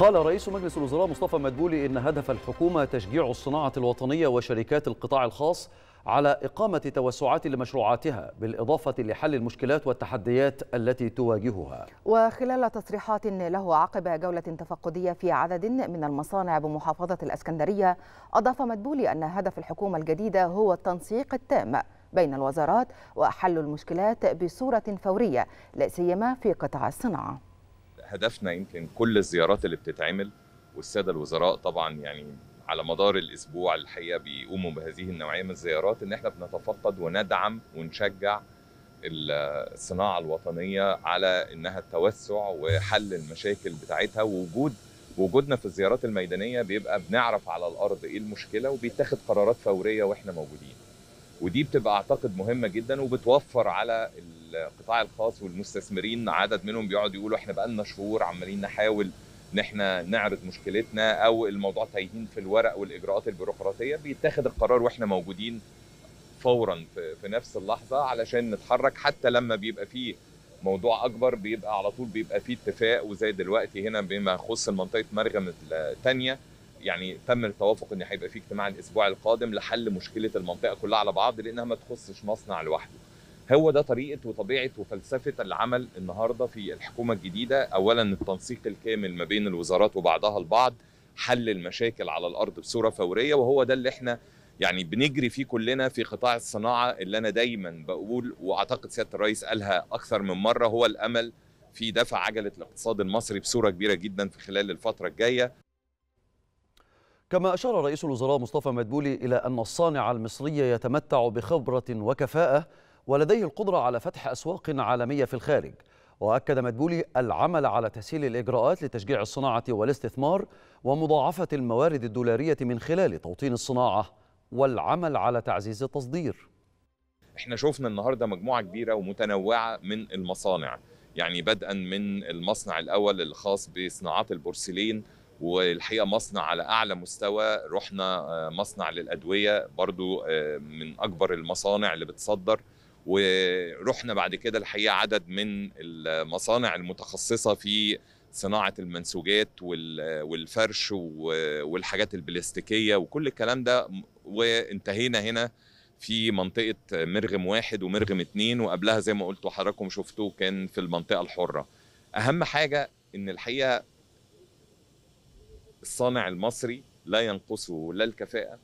قال رئيس مجلس الوزراء مصطفى مدبولي إن هدف الحكومة تشجيع الصناعة الوطنية وشركات القطاع الخاص على إقامة توسعات لمشروعاتها بالإضافة لحل المشكلات والتحديات التي تواجهها وخلال تصريحات له عقب جولة تفقدية في عدد من المصانع بمحافظة الأسكندرية أضاف مدبولي أن هدف الحكومة الجديدة هو التنسيق التام بين الوزارات وحل المشكلات بصورة فورية لا سيما في قطاع الصناعة هدفنا يمكن كل الزيارات اللي بتتعمل والساده الوزراء طبعا يعني على مدار الاسبوع الحقيقه بيقوموا بهذه النوعيه من الزيارات ان احنا بنتفقد وندعم ونشجع الصناعه الوطنيه على انها التوسع وحل المشاكل بتاعتها ووجود وجودنا في الزيارات الميدانيه بيبقى بنعرف على الارض ايه المشكله وبيتاخد قرارات فوريه واحنا موجودين ودي بتبقى اعتقد مهمه جدا وبتوفر على القطاع الخاص والمستثمرين عدد منهم بيقعد يقولوا احنا بقالنا شهور عمالين نحاول ان احنا نعرض مشكلتنا او الموضوع تايهين في الورق والاجراءات البيروقراطيه بيتاخد القرار واحنا موجودين فورا في نفس اللحظه علشان نتحرك حتى لما بيبقى فيه موضوع اكبر بيبقى على طول بيبقى فيه اتفاق وزي دلوقتي هنا بما يخص منطقه مرغم الثانيه يعني تم التوافق ان هيبقى في اجتماع الاسبوع القادم لحل مشكله المنطقه كلها على بعض لانها ما تخصش مصنع لوحده. هو ده طريقه وطبيعه وفلسفه العمل النهارده في الحكومه الجديده، اولا التنسيق الكامل ما بين الوزارات وبعضها البعض، حل المشاكل على الارض بصوره فوريه وهو ده اللي احنا يعني بنجري فيه كلنا في قطاع الصناعه اللي انا دايما بقول واعتقد سياده الرئيس قالها اكثر من مره هو الامل في دفع عجله الاقتصاد المصري بصوره كبيره جدا في خلال الفتره الجايه كما أشار رئيس الوزراء مصطفى مدبولي إلى أن الصانع المصري يتمتع بخبرة وكفاءة ولديه القدرة على فتح أسواق عالمية في الخارج وأكد مدبولي العمل على تسهيل الإجراءات لتشجيع الصناعة والاستثمار ومضاعفة الموارد الدولارية من خلال توطين الصناعة والعمل على تعزيز التصدير احنا شفنا النهارده مجموعه كبيره ومتنوعه من المصانع يعني بدءا من المصنع الاول الخاص بصناعات البورسلين والحقيقه مصنع على اعلى مستوى رحنا آه، مصنع للادويه برضو آه، من اكبر المصانع اللي بتصدر ورحنا بعد كده الحقيقه عدد من المصانع المتخصصه في صناعه المنسوجات والفرش والحاجات البلاستيكيه وكل الكلام ده وانتهينا هنا في منطقة مرغم واحد ومرغم اتنين وقبلها زي ما قلتوا حضراتكم شفتوه كان في المنطقة الحرة أهم حاجة إن الحقيقة الصانع المصري لا ينقصه لا الكفاءه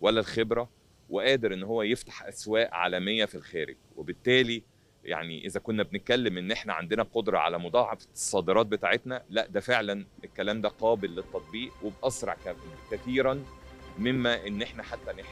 ولا الخبره وقادر ان هو يفتح اسواق عالميه في الخارج وبالتالي يعني اذا كنا بنتكلم ان احنا عندنا قدره على مضاعفه الصادرات بتاعتنا لا ده فعلا الكلام ده قابل للتطبيق وباسرع كثيرا مما ان احنا حتى نحن